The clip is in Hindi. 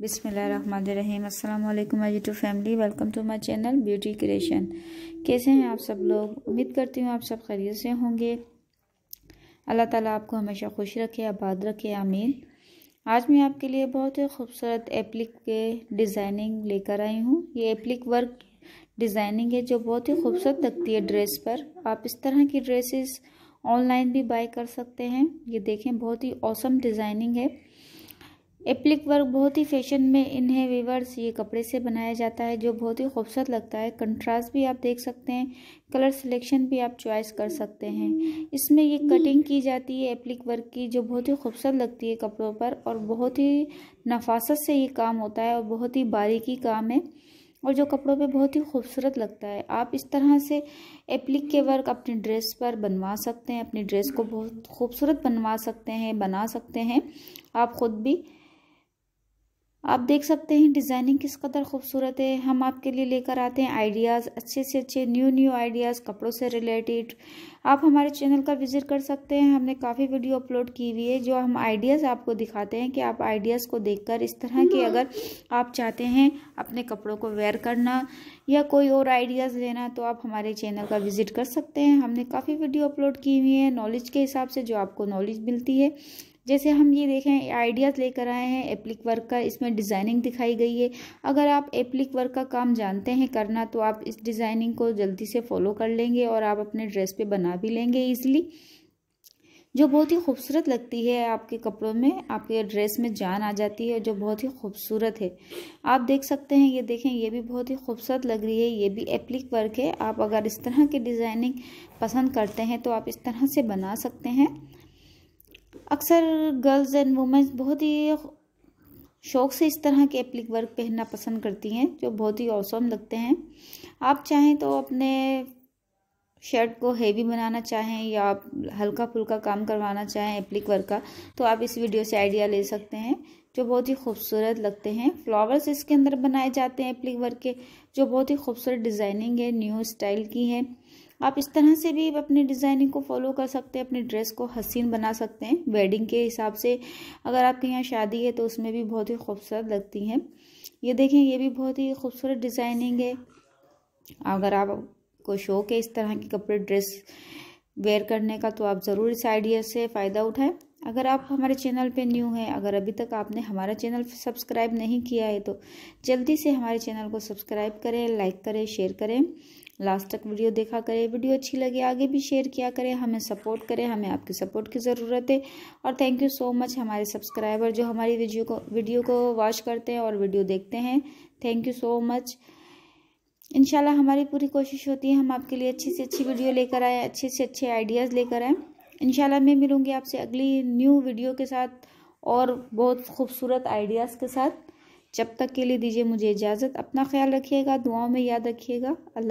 बिसमीम अल्लाम my to family welcome to my channel beauty creation कैसे हैं आप सब लोग उम्मीद करती हूँ आप सब खरीद से होंगे अल्लाह ताला आपको हमेशा खुश रखे आबाद रखे आमीन आज मैं आपके लिए बहुत ही खूबसूरत एप्लिक के डिज़ाइनिंग लेकर आई हूँ ये एप्लिक वर्क डिज़ाइनिंग है जो बहुत ही खूबसूरत लगती है ड्रेस पर आप इस तरह की ड्रेसेस ऑनलाइन भी बाई कर सकते हैं ये देखें बहुत ही औसम डिज़ाइनिंग है एप्लिक वर्क बहुत ही फैशन में इन्हें वीवर्स ये कपड़े से बनाया जाता है जो बहुत ही खूबसूरत लगता है कंट्रास्ट भी आप देख सकते हैं कलर सिलेक्शन भी आप चॉइस कर सकते हैं इसमें ये कटिंग की जाती है एप्लिक वर्क की जो बहुत ही खूबसूरत लगती है कपड़ों पर और बहुत ही नफासत से ये काम होता है और बहुत ही बारीकी काम है और जो कपड़ों पर बहुत ही खूबसूरत लगता है आप इस तरह से एप्लिक के वर्क अपनी ड्रेस पर बनवा सकते हैं अपनी ड्रेस को बहुत खूबसूरत बनवा सकते हैं बना सकते हैं आप ख़ुद भी आप देख सकते हैं डिज़ाइनिंग किस कदर खूबसूरत है हम आपके लिए लेकर आते हैं आइडियाज़ अच्छे से अच्छे न्यू न्यू आइडियाज़ कपड़ों से रिलेटेड आप हमारे चैनल का विज़िट कर सकते हैं हमने काफ़ी वीडियो अपलोड की हुई है जो हम आइडियाज़ आपको दिखाते हैं कि आप आइडियाज़ को देखकर इस तरह के हाँ। अगर आप चाहते हैं अपने कपड़ों को वेयर करना या कोई और आइडियाज़ लेना तो आप हमारे चैनल का विज़िट कर सकते हैं हमने काफ़ी वीडियो अपलोड की हुई है नॉलेज के हिसाब से जो आपको नॉलेज मिलती है जैसे हम ये देखें आइडियाज़ लेकर आए हैं एप्लिक वर्क का इसमें डिज़ाइनिंग दिखाई गई है अगर आप एप्लिक वर्क का काम जानते हैं करना तो आप इस डिज़ाइनिंग को जल्दी से फॉलो कर लेंगे और आप अपने ड्रेस पे बना भी लेंगे ईजिली जो बहुत ही खूबसूरत लगती है आपके कपड़ों में आपके ड्रेस में जान आ जाती है जो बहुत ही खूबसूरत है आप देख सकते हैं ये देखें ये भी बहुत ही खूबसूरत लग रही है ये भी एप्लिक वर्क है आप अगर इस तरह की डिज़ाइनिंग पसंद करते हैं तो आप इस तरह से बना सकते हैं अक्सर गर्ल्स एंड वुमेंस बहुत ही शौक से इस तरह के एप्लिक वर्क पहनना पसंद करती हैं जो बहुत ही औसम लगते हैं आप चाहें तो अपने शर्ट को हेवी बनाना चाहें या आप हल्का फुल्का काम करवाना चाहें एप्लिक वर्क का तो आप इस वीडियो से आइडिया ले सकते हैं जो बहुत ही खूबसूरत लगते हैं फ्लावर्स इसके अंदर बनाए जाते हैं एप्लिक वर्क के जो बहुत ही खूबसूरत डिज़ाइनिंग है न्यू स्टाइल की है आप इस तरह से भी अपने डिज़ाइनिंग को फॉलो कर सकते हैं अपने ड्रेस को हसीन बना सकते हैं वेडिंग के हिसाब से अगर आपके यहाँ शादी है तो उसमें भी बहुत ही खूबसूरत लगती हैं ये देखें ये भी बहुत ही खूबसूरत डिज़ाइनिंग है अगर आपको शौक है इस तरह के कपड़े ड्रेस वेयर करने का तो आप ज़रूर इस आइडिया से फ़ायदा उठाएं अगर आप हमारे चैनल पे न्यू हैं अगर अभी तक आपने हमारा चैनल सब्सक्राइब नहीं किया है तो जल्दी से हमारे चैनल को सब्सक्राइब करें लाइक करें शेयर करें लास्ट तक वीडियो देखा करें वीडियो अच्छी लगे आगे भी शेयर किया करें हमें सपोर्ट करें हमें आपकी सपोर्ट की ज़रूरत है और थैंक यू सो मच हमारे सब्सक्राइबर जो हमारी वीडियो को वीडियो को वॉच करते हैं और वीडियो देखते हैं थैंक यू सो मच इनशाला हमारी पूरी कोशिश होती है हम आपके लिए अच्छी से अच्छी वीडियो लेकर आएँ अच्छे से अच्छे आइडियाज़ लेकर आएँ इन मैं मिलूँगी आपसे अगली न्यू वीडियो के साथ और बहुत खूबसूरत आइडियाज़ के साथ जब तक के लिए दीजिए मुझे इजाज़त अपना ख्याल रखिएगा दुआओं में याद रखिएगा अल्लाह